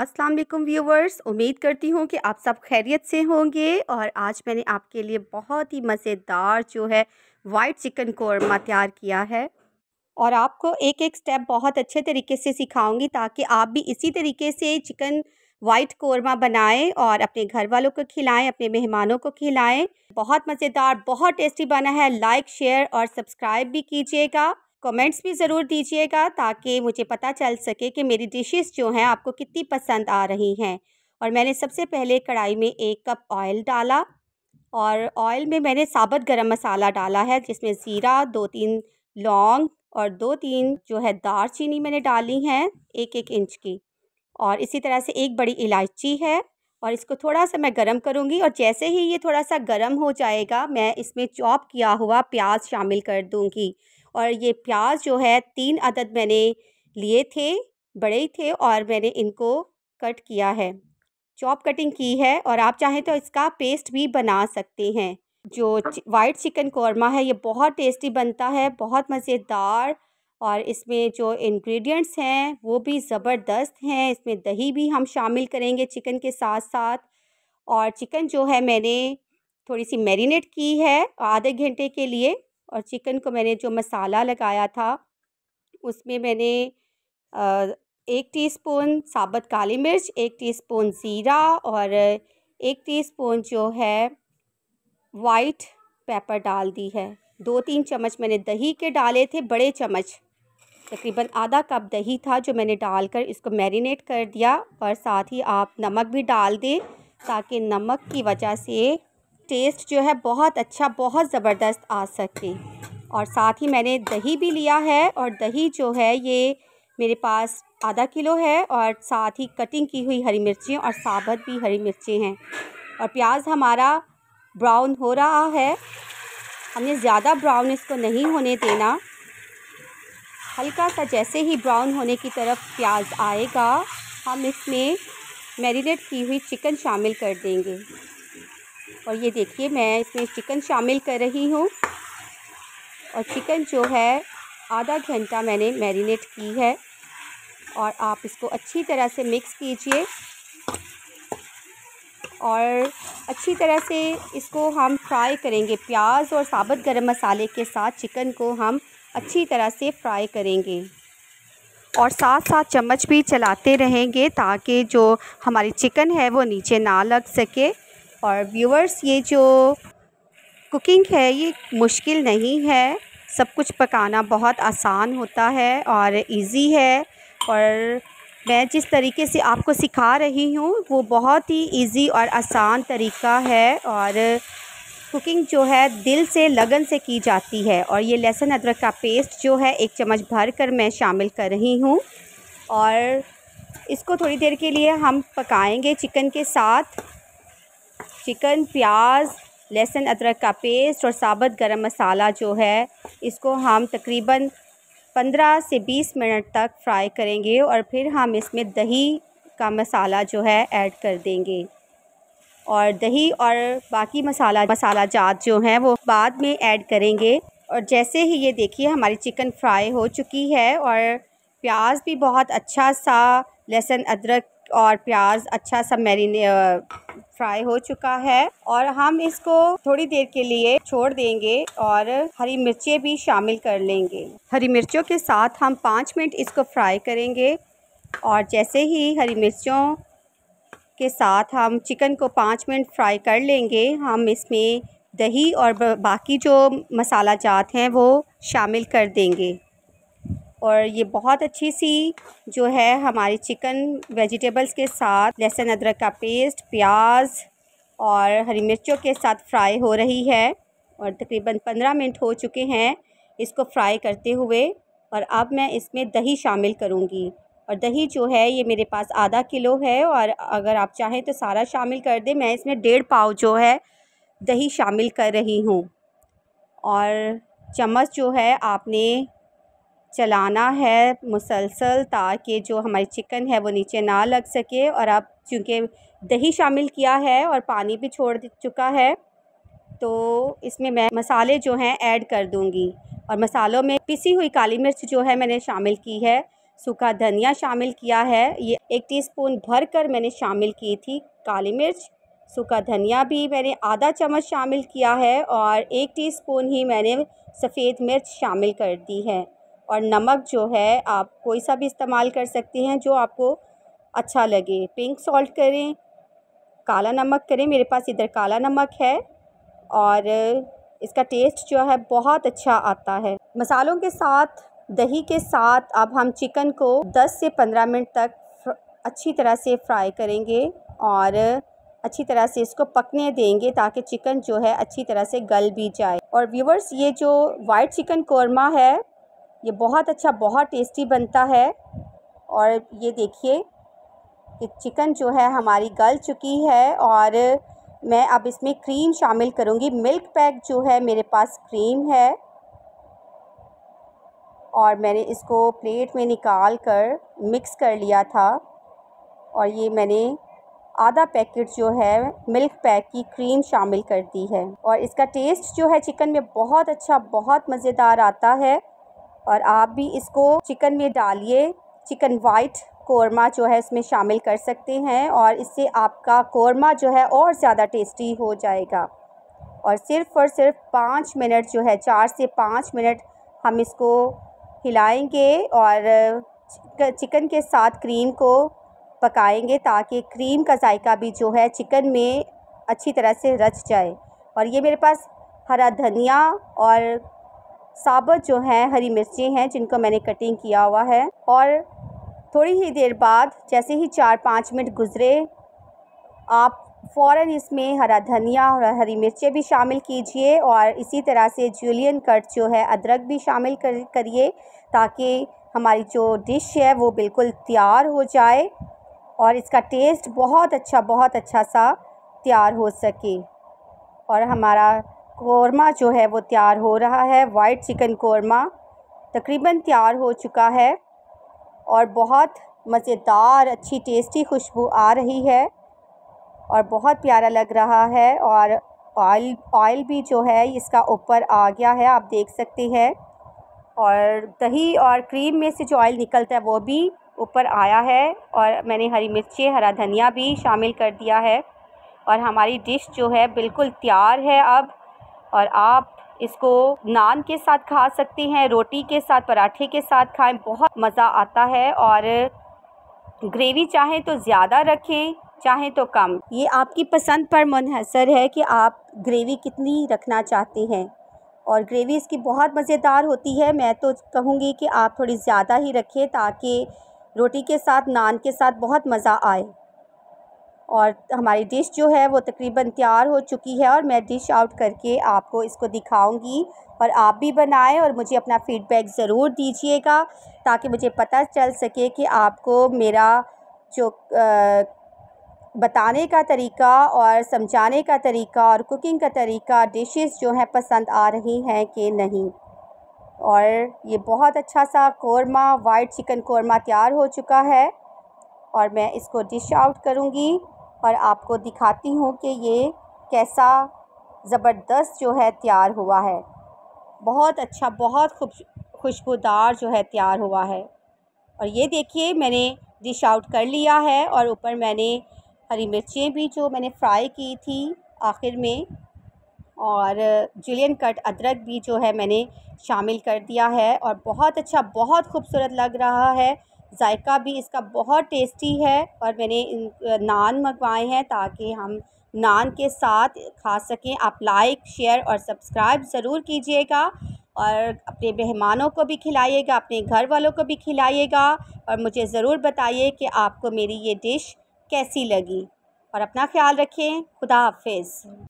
अस्सलाम वालेकुम व्यूवर्स उम्मीद करती हूँ कि आप सब खैरियत से होंगे और आज मैंने आपके लिए बहुत ही मज़ेदार जो है वाइट चिकन कौरमा तैयार किया है और आपको एक एक स्टेप बहुत अच्छे तरीके से सिखाऊंगी ताकि आप भी इसी तरीके से चिकन वाइट कौरमा बनाएं और अपने घर वालों को खिलाएं अपने मेहमानों को खिलाएं बहुत मज़ेदार बहुत टेस्टी बना है लाइक शेयर और सब्सक्राइब भी कीजिएगा कमेंट्स भी ज़रूर दीजिएगा ताकि मुझे पता चल सके कि मेरी डिशेस जो हैं आपको कितनी पसंद आ रही हैं और मैंने सबसे पहले कढ़ाई में एक कप ऑयल डाला और ऑयल में मैंने साबुत गरम मसाला डाला है जिसमें ज़ीरा दो तीन लौंग और दो तीन जो है दार चीनी मैंने डाली हैं एक एक इंच की और इसी तरह से एक बड़ी इलायची है और इसको थोड़ा सा मैं गरम करूँगी और जैसे ही ये थोड़ा सा गरम हो जाएगा मैं इसमें चॉप किया हुआ प्याज शामिल कर दूँगी और ये प्याज जो है तीन अदद मैंने लिए थे बड़े ही थे और मैंने इनको कट किया है चॉप कटिंग की है और आप चाहें तो इसका पेस्ट भी बना सकते हैं जो हाँ। वाइट चिकन कौरमा है ये बहुत टेस्टी बनता है बहुत मज़ेदार और इसमें जो इंग्रेडिएंट्स हैं वो भी ज़बरदस्त हैं इसमें दही भी हम शामिल करेंगे चिकन के साथ साथ और चिकन जो है मैंने थोड़ी सी मैरिनेट की है आधे घंटे के लिए और चिकन को मैंने जो मसाला लगाया था उसमें मैंने एक टीस्पून साबुत काली मिर्च एक टीस्पून ज़ीरा और एक टीस्पून जो है वाइट पेपर डाल दी है दो तीन चम्मच मैंने दही के डाले थे बड़े चम्मच तकरीबन आधा कप दही था जो मैंने डालकर इसको मैरिनेट कर दिया और साथ ही आप नमक भी डाल दें ताकि नमक की वजह से टेस्ट जो है बहुत अच्छा बहुत ज़बरदस्त आ सके और साथ ही मैंने दही भी लिया है और दही जो है ये मेरे पास आधा किलो है और साथ ही कटिंग की हुई हरी मिर्ची और साबत भी हरी मिर्ची हैं और प्याज हमारा ब्राउन हो रहा है हमने ज़्यादा ब्राउन इसको नहीं होने देना हल्का सा जैसे ही ब्राउन होने की तरफ प्याज आएगा हम इसमें मैरिनेट की हुई चिकन शामिल कर देंगे और ये देखिए मैं इसमें चिकन शामिल कर रही हूँ और चिकन जो है आधा घंटा मैंने मैरिनेट की है और आप इसको अच्छी तरह से मिक्स कीजिए और अच्छी तरह से इसको हम फ्राई करेंगे प्याज और साबुत गरम मसाले के साथ चिकन को हम अच्छी तरह से फ्राई करेंगे और साथ साथ चम्मच भी चलाते रहेंगे ताकि जो हमारी चिकन है वो नीचे ना लग सके और व्यूअर्स ये जो कुकिंग है ये मुश्किल नहीं है सब कुछ पकाना बहुत आसान होता है और इजी है और मैं जिस तरीके से आपको सिखा रही हूँ वो बहुत ही इजी और आसान तरीका है और कुकिंग जो है दिल से लगन से की जाती है और ये लहसुन अदरक का पेस्ट जो है एक चम्मच भर कर मैं शामिल कर रही हूँ और इसको थोड़ी देर के लिए हम पकाएंगे चिकन के साथ चिकन प्याज लहसुन अदरक का पेस्ट और साबुत गरम मसाला जो है इसको हम तकरीबन पंद्रह से बीस मिनट तक फ्राई करेंगे और फिर हम इसमें दही का मसाला जो है ऐड कर देंगे और दही और बाकी मसाला मसाला जात जो हैं वो बाद में ऐड करेंगे और जैसे ही ये देखिए हमारी चिकन फ्राई हो चुकी है और प्याज भी बहुत अच्छा सा लहसुन अदरक और प्याज अच्छा सा मैरिने फ्राई हो चुका है और हम इसको थोड़ी देर के लिए छोड़ देंगे और हरी मिर्चें भी शामिल कर लेंगे हरी मिर्चों के साथ हम पाँच मिनट इसको फ्राई करेंगे और जैसे ही हरी मिर्चों के साथ हम चिकन को पाँच मिनट फ्राई कर लेंगे हम इसमें दही और बाकी जो मसाला जात हैं वो शामिल कर देंगे और ये बहुत अच्छी सी जो है हमारी चिकन वेजिटेबल्स के साथ लहसुन अदरक का पेस्ट प्याज और हरी मिर्चों के साथ फ्राई हो रही है और तकरीबन पंद्रह मिनट हो चुके हैं इसको फ्राई करते हुए और अब मैं इसमें दही शामिल करूँगी और दही जो है ये मेरे पास आधा किलो है और अगर आप चाहें तो सारा शामिल कर दें मैं इसमें डेढ़ पाव जो है दही शामिल कर रही हूँ और चम्मच जो है आपने चलाना है मुसलसल ताकि जो हमारी चिकन है वो नीचे ना लग सके और आप चूँकि दही शामिल किया है और पानी भी छोड़ चुका है तो इसमें मैं मसाले जो हैं ऐड कर दूँगी और मसालों में पिसी हुई काली मिर्च जो है मैंने शामिल की है सूखा धनिया शामिल किया है ये एक टीस्पून भर कर मैंने शामिल की थी काली मिर्च सूखा धनिया भी मैंने आधा चम्मच शामिल किया है और एक टीस्पून ही मैंने सफ़ेद मिर्च शामिल कर दी है और नमक जो है आप कोई सा भी इस्तेमाल कर सकते हैं जो आपको अच्छा लगे पिंक सॉल्ट करें काला नमक करें मेरे पास इधर काला नमक है और इसका टेस्ट जो है बहुत अच्छा आता है मसालों के साथ दही के साथ अब हम चिकन को 10 से 15 मिनट तक अच्छी तरह से फ्राई करेंगे और अच्छी तरह से इसको पकने देंगे ताकि चिकन जो है अच्छी तरह से गल भी जाए और व्यूवर्स ये जो वाइट चिकन कौरमा है ये बहुत अच्छा बहुत टेस्टी बनता है और ये देखिए कि चिकन जो है हमारी गल चुकी है और मैं अब इसमें क्रीम शामिल करूँगी मिल्क पैक जो है मेरे पास क्रीम है और मैंने इसको प्लेट में निकाल कर मिक्स कर लिया था और ये मैंने आधा पैकेट जो है मिल्क पैक की क्रीम शामिल कर दी है और इसका टेस्ट जो है चिकन में बहुत अच्छा बहुत मज़ेदार आता है और आप भी इसको चिकन में डालिए चिकन वाइट कोरमा जो है इसमें शामिल कर सकते हैं और इससे आपका कोरमा जो है और ज़्यादा टेस्टी हो जाएगा और सिर्फ़ और सिर्फ पाँच मिनट जो है चार से पाँच मिनट हम इसको हिलाएंगे और चिकन के साथ क्रीम को पकाएंगे ताकि क्रीम का जायका भी जो है चिकन में अच्छी तरह से रच जाए और ये मेरे पास हरा धनिया और साबुत जो हैं हरी मिर्चें हैं जिनको मैंने कटिंग किया हुआ है और थोड़ी ही देर बाद जैसे ही चार पाँच मिनट गुजरे आप फ़ौर इसमें हरा धनिया और हरी मिर्चें भी शामिल कीजिए और इसी तरह से जूलियन कट जो है अदरक भी शामिल कर करिए ताकि हमारी जो डिश है वो बिल्कुल तैयार हो जाए और इसका टेस्ट बहुत अच्छा बहुत अच्छा सा तैयार हो सके और हमारा कौरमा जो है वो तैयार हो रहा है वाइट चिकन कौरमा तकरीबन तैयार हो चुका है और बहुत मज़ेदार अच्छी टेस्टी खुशबू आ रही है और बहुत प्यारा लग रहा है और ऑयल ऑयल भी जो है इसका ऊपर आ गया है आप देख सकते हैं और दही और क्रीम में से जो ऑयल निकलता है वो भी ऊपर आया है और मैंने हरी मिर्ची हरा धनिया भी शामिल कर दिया है और हमारी डिश जो है बिल्कुल तैयार है अब और आप इसको नान के साथ खा सकते हैं रोटी के साथ पराठे के साथ खाएं बहुत मज़ा आता है और ग्रेवी चाहे तो ज़्यादा रखें चाहे तो कम ये आपकी पसंद पर मुनहसर है कि आप ग्रेवी कितनी रखना चाहते हैं और ग्रेवी इसकी बहुत मज़ेदार होती है मैं तो कहूँगी कि आप थोड़ी ज़्यादा ही रखें ताकि रोटी के साथ नान के साथ बहुत मज़ा आए और हमारी डिश जो है वो तकरीबन तैयार हो चुकी है और मैं डिश आउट करके आपको इसको दिखाऊंगी और आप भी बनाएं और मुझे अपना फ़ीडबैक ज़रूर दीजिएगा ताकि मुझे पता चल सके कि आपको मेरा जो आ, बताने का तरीका और समझाने का तरीका और कुकिंग का तरीका डिशेस जो हैं पसंद आ रही हैं कि नहीं और ये बहुत अच्छा सा कौरमा वाइट चिकन कौरमा तैयार हो चुका है और मैं इसको डिश आउट करूँगी और आपको दिखाती हूँ कि ये कैसा ज़बरदस्त जो है तैयार हुआ है बहुत अच्छा बहुत खूब खुशबूदार जो है तैयार हुआ है और ये देखिए मैंने डिश आउट कर लिया है और ऊपर मैंने हरी मिर्चें भी जो मैंने फ्राई की थी आखिर में और जिलियन कट अदरक भी जो है मैंने शामिल कर दिया है और बहुत अच्छा बहुत खूबसूरत लग रहा है जायका भी इसका बहुत टेस्टी है और मैंने नान मंगवाए हैं ताकि हम नान के साथ खा सकें आप लाइक शेयर और सब्सक्राइब ज़रूर कीजिएगा और अपने मेहमानों को भी खिलाइएगा अपने घर वालों को भी खिलाइएगा और मुझे ज़रूर बताइए कि आपको मेरी ये डिश कैसी लगी और अपना ख्याल रखें खुदा हाफ